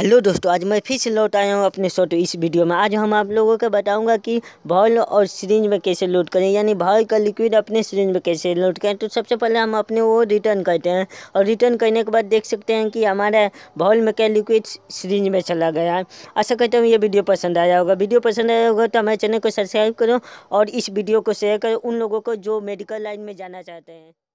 hello दोस्तों आज मैं फिर से लौट आया हूँ अपने शॉर्ट इस वीडियो में आज हम आप लोगों को बताऊंगा कि भॉल और सीरीज में कैसे लोड करें यानी भॉल का लिक्विड अपने सीरीज में कैसे लोड करें तो सबसे पहले हम अपने वो रिटर्न करते हैं और रिटर्न करने के बाद देख सकते हैं कि हमारा भॉल में क्या लिक्विड सीरीज में चला गया है ऐसा कहते हूँ ये वीडियो पसंद आया होगा वीडियो पसंद आया होगा तो हमारे चैनल को सब्सक्राइब करो और इस वीडियो को शेयर करो उन लोगों को जो मेडिकल लाइन में जाना चाहते हैं